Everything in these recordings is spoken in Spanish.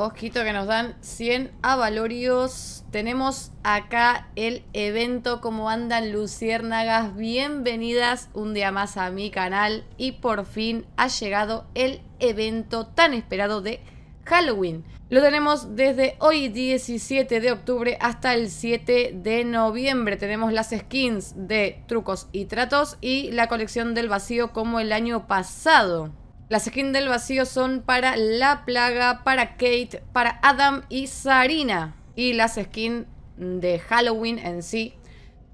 Ojito que nos dan 100 avalorios. Tenemos acá el evento, como andan luciérnagas. Bienvenidas un día más a mi canal. Y por fin ha llegado el evento tan esperado de Halloween. Lo tenemos desde hoy 17 de octubre hasta el 7 de noviembre. Tenemos las skins de trucos y tratos y la colección del vacío como el año pasado. Las skins del vacío son para La Plaga, para Kate, para Adam y Sarina. Y las skins de Halloween en sí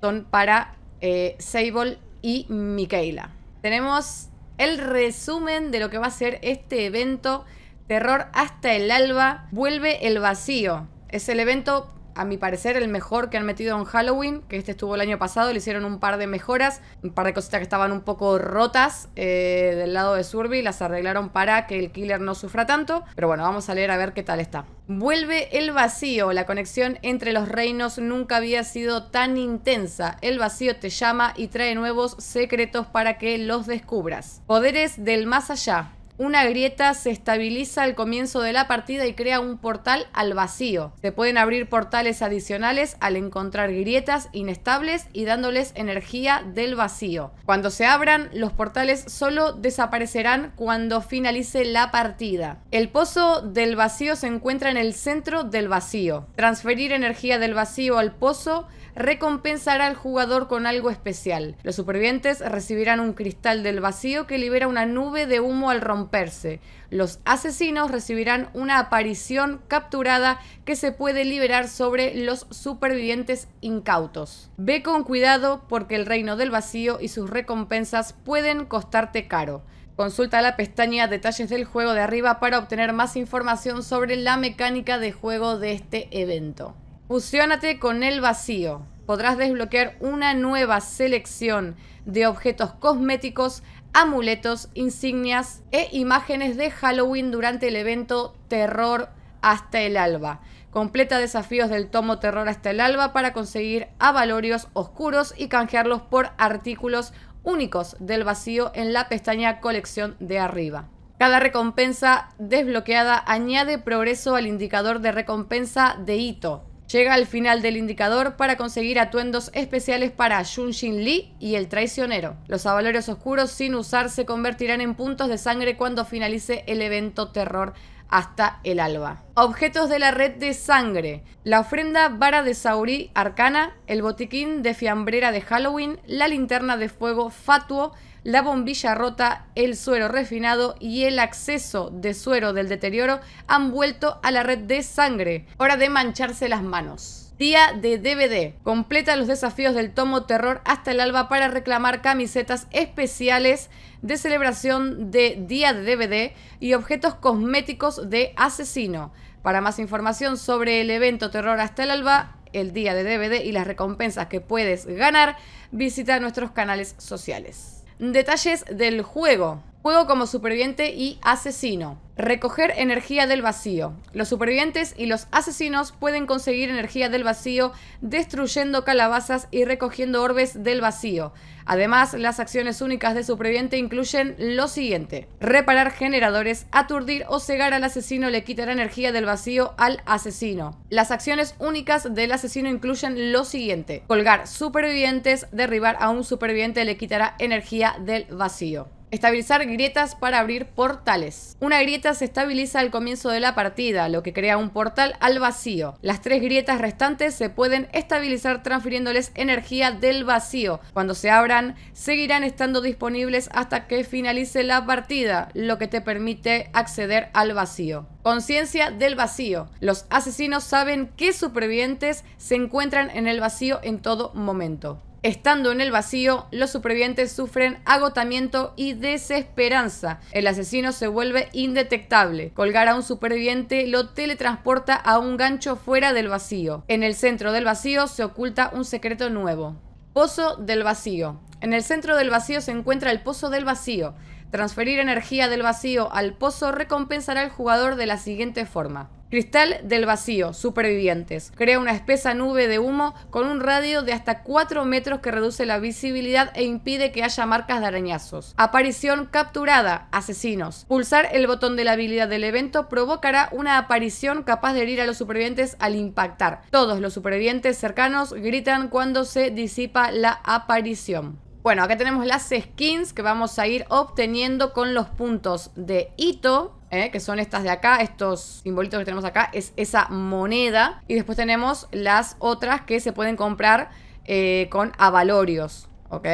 son para eh, Sable y Michaela. Tenemos el resumen de lo que va a ser este evento. Terror hasta el alba, vuelve el vacío. Es el evento a mi parecer, el mejor que han metido en Halloween, que este estuvo el año pasado, le hicieron un par de mejoras, un par de cositas que estaban un poco rotas eh, del lado de Surby, las arreglaron para que el killer no sufra tanto, pero bueno, vamos a leer a ver qué tal está. Vuelve el vacío, la conexión entre los reinos nunca había sido tan intensa, el vacío te llama y trae nuevos secretos para que los descubras. Poderes del más allá. Una grieta se estabiliza al comienzo de la partida y crea un portal al vacío. Se pueden abrir portales adicionales al encontrar grietas inestables y dándoles energía del vacío. Cuando se abran, los portales solo desaparecerán cuando finalice la partida. El pozo del vacío se encuentra en el centro del vacío. Transferir energía del vacío al pozo recompensará al jugador con algo especial. Los supervivientes recibirán un cristal del vacío que libera una nube de humo al romperse. Los asesinos recibirán una aparición capturada que se puede liberar sobre los supervivientes incautos. Ve con cuidado porque el reino del vacío y sus recompensas pueden costarte caro. Consulta la pestaña Detalles del juego de arriba para obtener más información sobre la mecánica de juego de este evento. Fusiónate con el vacío. Podrás desbloquear una nueva selección de objetos cosméticos, amuletos, insignias e imágenes de Halloween durante el evento Terror hasta el alba. Completa desafíos del tomo Terror hasta el alba para conseguir avalorios oscuros y canjearlos por artículos únicos del vacío en la pestaña colección de arriba. Cada recompensa desbloqueada añade progreso al indicador de recompensa de hito Llega al final del indicador para conseguir atuendos especiales para Shin Lee y el traicionero. Los avalores oscuros sin usar se convertirán en puntos de sangre cuando finalice el evento terror hasta el alba. Objetos de la red de sangre. La ofrenda vara de Saurí arcana, el botiquín de fiambrera de Halloween, la linterna de fuego fatuo, la bombilla rota, el suero refinado y el acceso de suero del deterioro han vuelto a la red de sangre. Hora de mancharse las manos. Día de DVD. Completa los desafíos del tomo Terror hasta el alba para reclamar camisetas especiales de celebración de Día de DVD y objetos cosméticos de asesino. Para más información sobre el evento Terror hasta el alba, el día de DVD y las recompensas que puedes ganar, visita nuestros canales sociales. Detalles del juego. Juego como superviviente y asesino. Recoger energía del vacío. Los supervivientes y los asesinos pueden conseguir energía del vacío destruyendo calabazas y recogiendo orbes del vacío. Además, las acciones únicas de superviviente incluyen lo siguiente. Reparar generadores, aturdir o cegar al asesino le quitará energía del vacío al asesino. Las acciones únicas del asesino incluyen lo siguiente. Colgar supervivientes, derribar a un superviviente le quitará energía del vacío. Estabilizar grietas para abrir portales. Una grieta se estabiliza al comienzo de la partida, lo que crea un portal al vacío. Las tres grietas restantes se pueden estabilizar transfiriéndoles energía del vacío. Cuando se abran, seguirán estando disponibles hasta que finalice la partida, lo que te permite acceder al vacío. Conciencia del vacío. Los asesinos saben que supervivientes se encuentran en el vacío en todo momento. Estando en el vacío, los supervivientes sufren agotamiento y desesperanza. El asesino se vuelve indetectable. Colgar a un superviviente lo teletransporta a un gancho fuera del vacío. En el centro del vacío se oculta un secreto nuevo. Pozo del vacío. En el centro del vacío se encuentra el pozo del vacío. Transferir energía del vacío al pozo recompensará al jugador de la siguiente forma. Cristal del vacío, supervivientes. Crea una espesa nube de humo con un radio de hasta 4 metros que reduce la visibilidad e impide que haya marcas de arañazos. Aparición capturada, asesinos. Pulsar el botón de la habilidad del evento provocará una aparición capaz de herir a los supervivientes al impactar. Todos los supervivientes cercanos gritan cuando se disipa la aparición. Bueno, acá tenemos las skins que vamos a ir obteniendo con los puntos de hito. Eh, que son estas de acá, estos simbolitos que tenemos acá, es esa moneda. Y después tenemos las otras que se pueden comprar eh, con avalorios, ¿ok?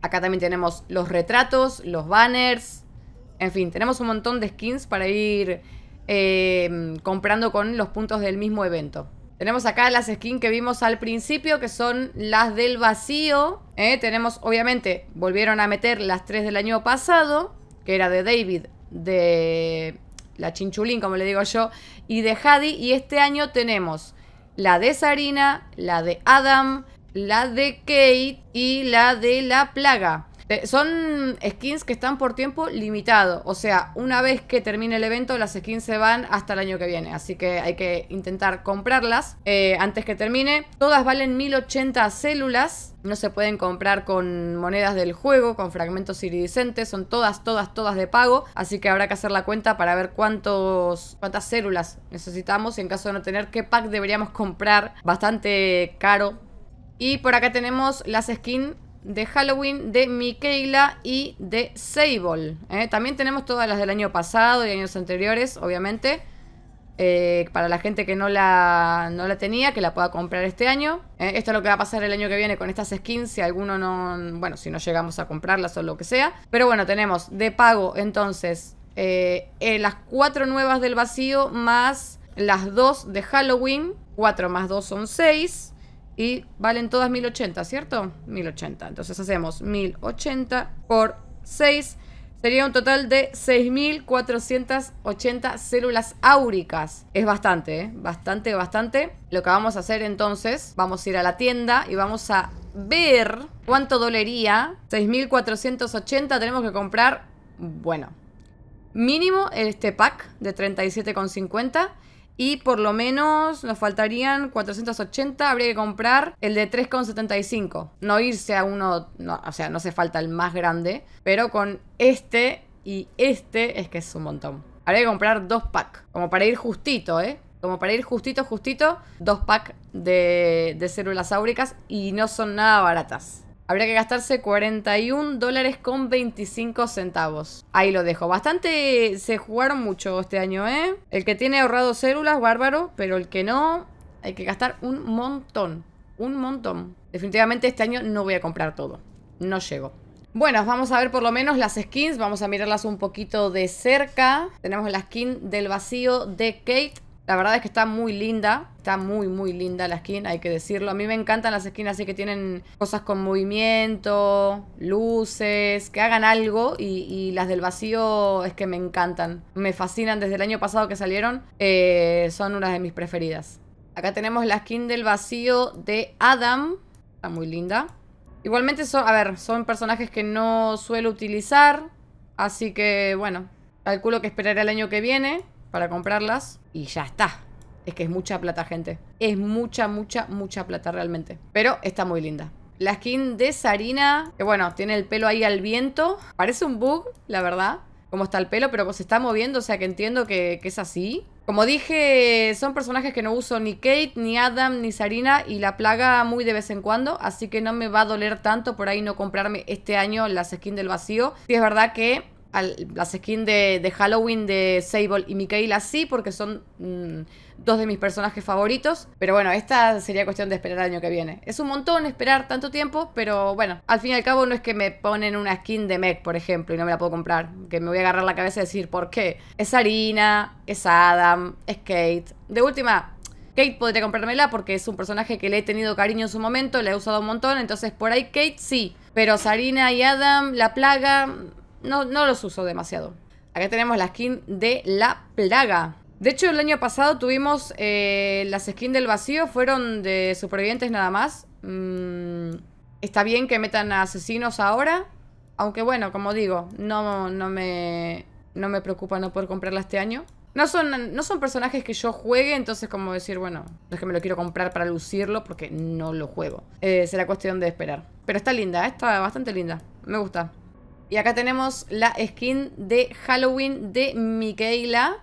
Acá también tenemos los retratos, los banners, en fin, tenemos un montón de skins para ir eh, comprando con los puntos del mismo evento. Tenemos acá las skins que vimos al principio, que son las del vacío. ¿eh? Tenemos, obviamente, volvieron a meter las tres del año pasado, que era de David, de la Chinchulín, como le digo yo, y de Hadi. Y este año tenemos la de Sarina, la de Adam, la de Kate y la de la Plaga son skins que están por tiempo limitado. O sea, una vez que termine el evento, las skins se van hasta el año que viene. Así que hay que intentar comprarlas eh, antes que termine. Todas valen 1080 células. No se pueden comprar con monedas del juego, con fragmentos iridiscentes. Son todas, todas, todas de pago. Así que habrá que hacer la cuenta para ver cuántos, cuántas células necesitamos. Y en caso de no tener, qué pack deberíamos comprar. Bastante caro. Y por acá tenemos las skins de Halloween, de Michaela y de Sable. ¿eh? También tenemos todas las del año pasado y años anteriores, obviamente. Eh, para la gente que no la, no la tenía, que la pueda comprar este año. ¿eh? esto es lo que va a pasar el año que viene con estas skins, si alguno no, bueno, si no llegamos a comprarlas o lo que sea. Pero bueno, tenemos de pago entonces las cuatro nuevas del vacío más las dos de Halloween. 4 más 2 son 6. Y valen todas 1080, ¿cierto? 1080. Entonces hacemos 1080 por 6. Sería un total de 6.480 células áuricas. Es bastante, ¿eh? bastante, bastante. Lo que vamos a hacer entonces, vamos a ir a la tienda y vamos a ver cuánto dolería. 6.480 tenemos que comprar, bueno, mínimo este pack de 37,50 y por lo menos nos faltarían 480, habría que comprar el de 3,75. No irse a uno, o sea, no se falta el más grande, pero con este y este es que es un montón. Habría que comprar dos packs, como para ir justito, ¿eh? Como para ir justito, justito, dos packs de, de células áuricas y no son nada baratas. Habría que gastarse 41 dólares con 25 centavos. Ahí lo dejo. Bastante se jugaron mucho este año, ¿eh? El que tiene ahorrado células, bárbaro. Pero el que no, hay que gastar un montón. Un montón. Definitivamente este año no voy a comprar todo. No llego. Bueno, vamos a ver por lo menos las skins. Vamos a mirarlas un poquito de cerca. Tenemos la skin del vacío de Kate. La verdad es que está muy linda, está muy muy linda la skin, hay que decirlo. A mí me encantan las skins así que tienen cosas con movimiento, luces, que hagan algo y, las del vacío es que me encantan. Me fascinan desde el año pasado que salieron, eh, son unas de mis preferidas. Acá tenemos la skin del vacío de Adam, está muy linda. Igualmente son, a ver, son personajes que no suelo utilizar, así que bueno, calculo que esperaré el año que viene para comprarlas y ya está. Es que es mucha plata, gente. Es mucha, mucha, mucha plata realmente. Pero está muy linda. La skin de Sarina, que bueno, tiene el pelo ahí al viento. Parece un bug, la verdad, Como está el pelo, pero pues se está moviendo, o sea que entiendo que, que es así. Como dije, son personajes que no uso ni Kate, ni Adam, ni Sarina y la plaga muy de vez en cuando, así que no me va a doler tanto por ahí no comprarme este año las skins del vacío. Y es verdad que las skins de, Halloween de Sable y Mikaela sí, porque son mm, dos de mis personajes favoritos. Pero bueno, esta sería cuestión de esperar el año que viene. Es un montón esperar tanto tiempo, pero bueno, al fin y al cabo no es que me ponen una skin de Meg, por ejemplo, y no me la puedo comprar. Que me voy a agarrar la cabeza y decir, ¿por qué? Es Harina, es Adam, es Kate. De última, Kate podría comprármela porque es un personaje que le he tenido cariño en su momento, le he usado un montón, entonces por ahí Kate sí. Pero Sarina y Adam, la plaga, no, los uso demasiado. Acá tenemos la skin de la plaga. De hecho, el año pasado tuvimos eh, las skins del vacío, fueron de supervivientes nada más. Mm, está bien que metan a asesinos ahora, aunque bueno, como digo, no, no, me, no me preocupa no poder comprarla este año. No son, no son personajes que yo juegue, entonces como decir, bueno, es que me lo quiero comprar para lucirlo porque no lo juego. Eh, será cuestión de esperar. Pero está linda, ¿eh? está bastante linda. Me gusta. Y acá tenemos la skin de Halloween de Michaela.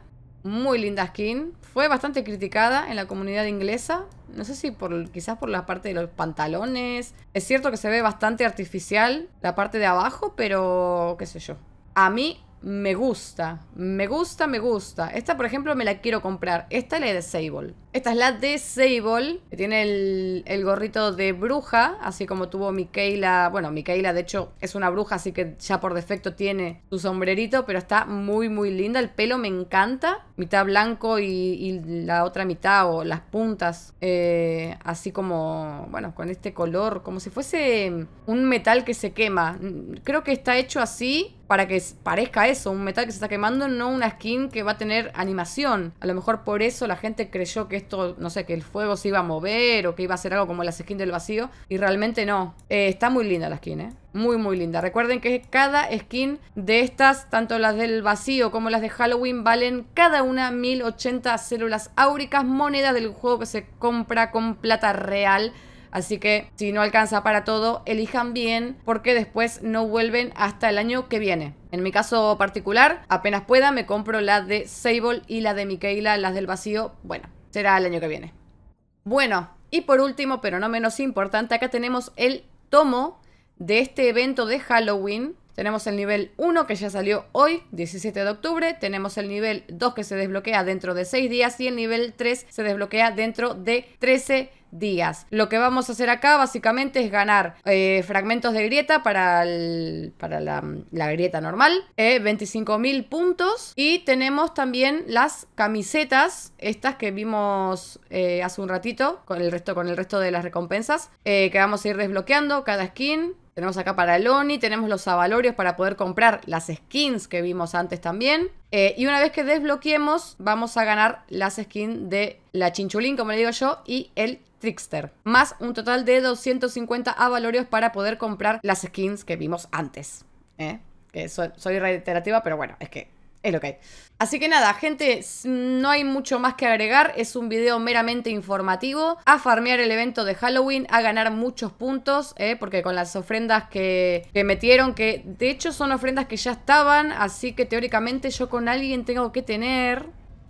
Muy linda skin. Fue bastante criticada en la comunidad inglesa. No sé si por quizás por la parte de los pantalones. Es cierto que se ve bastante artificial la parte de abajo, pero qué sé yo. A mí me gusta, me gusta, me gusta. Esta, por ejemplo, me la quiero comprar. Esta es la de Sable. Esta es la de Sable, que tiene el, gorrito de bruja, así como tuvo Mikaela. Bueno, Mikaela, de hecho, es una bruja, así que ya por defecto tiene su sombrerito, pero está muy, muy linda. El pelo me encanta, mitad blanco y, la otra mitad, o las puntas, eh, así como, bueno, con este color, como si fuese un metal que se quema. Creo que está hecho así para que parezca eso, un metal que se está quemando, no una skin que va a tener animación. A lo mejor por eso la gente creyó que esto, no sé, que el fuego se iba a mover o que iba a ser algo como las skins del vacío. Y realmente no. Eh, está muy linda la skin, ¿eh? Muy, muy linda. Recuerden que cada skin de estas, tanto las del vacío como las de Halloween, valen cada una 1080 células áuricas, monedas del juego que se compra con plata real. Así que si no alcanza para todo, elijan bien porque después no vuelven hasta el año que viene. En mi caso particular, apenas pueda, me compro la de Sable y la de Micaela, las del vacío. Bueno, será el año que viene. Bueno, y por último, pero no menos importante, acá tenemos el tomo de este evento de Halloween tenemos el nivel 1 que ya salió hoy, 17 de octubre. Tenemos el nivel 2 que se desbloquea dentro de 6 días y el nivel 3 se desbloquea dentro de 13 días. Lo que vamos a hacer acá básicamente es ganar eh, fragmentos de grieta para, para la, grieta normal, 25.000 eh, puntos y tenemos también las camisetas, estas que vimos eh, hace un ratito con el, resto, con el resto de las recompensas, que vamos a ir desbloqueando cada skin tenemos acá para Loni, tenemos los avalorios para poder comprar las skins que vimos antes también. Eh, y una vez que desbloqueemos, vamos a ganar las skins de la Chinchulín, como le digo yo, y el Trickster. Más un total de 250 avalorios para poder comprar las skins que vimos antes. ¿Eh? soy reiterativa, pero bueno, es que lo Así que nada, gente, no hay mucho más que agregar. Es un video meramente informativo. A farmear el evento de Halloween, a ganar muchos puntos, eh, porque con las ofrendas que, metieron, que de hecho son ofrendas que ya estaban, así que teóricamente yo con alguien tengo que tener...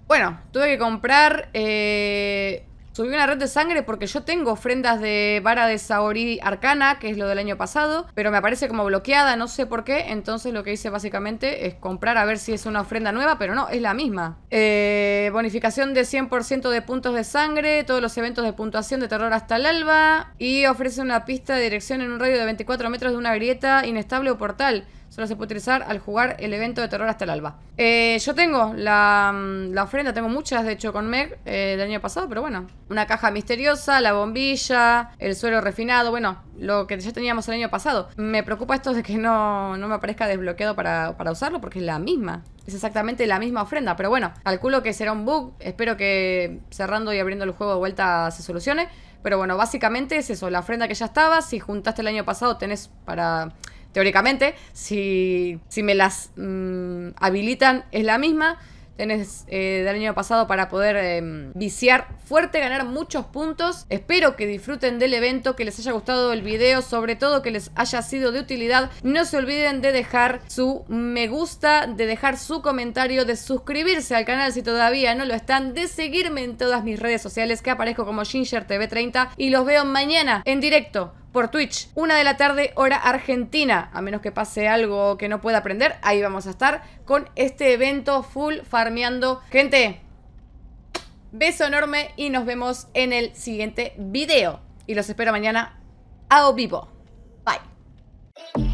Bueno, tuve que comprar eh, Subí una red de sangre porque yo tengo ofrendas de vara de Saori Arcana, que es lo del año pasado, pero me aparece como bloqueada, no sé por qué. Entonces lo que hice básicamente es comprar a ver si es una ofrenda nueva, pero no, es la misma. Eh, bonificación de 100% de puntos de sangre, todos los eventos de puntuación de terror hasta el alba y ofrece una pista de dirección en un radio de 24 metros de una grieta inestable o portal. Solo se puede utilizar al jugar el evento de terror hasta el alba. Eh, yo tengo mm, la, ofrenda, tengo muchas, de hecho, con Meg eh, del año pasado, pero bueno. Una caja misteriosa, la bombilla, el suelo refinado, bueno, lo que ya teníamos el año pasado. Me preocupa esto de que no, me aparezca desbloqueado para, para usarlo, porque es la misma. Es exactamente la misma ofrenda, pero bueno, calculo que será un bug. Espero que cerrando y abriendo el juego de vuelta se solucione. Pero bueno, básicamente es eso, la ofrenda que ya estaba. Si juntaste el año pasado, tenés para teóricamente, si, si me las mm, habilitan es la misma. Tenés eh, del año pasado para poder em, viciar fuerte, ganar muchos puntos. Espero que disfruten del evento, que les haya gustado el video, sobre todo que les haya sido de utilidad. No se olviden de dejar su me gusta, de dejar su comentario, de suscribirse al canal si todavía no lo están, de seguirme en todas mis redes sociales que aparezco como GingerTV30 y los veo mañana en directo por Twitch. Una de la tarde, hora argentina. A menos que pase algo que no pueda aprender, ahí vamos a estar con este evento full farmeando. Gente, beso enorme y nos vemos en el siguiente video. Y los espero mañana a vivo. Bye.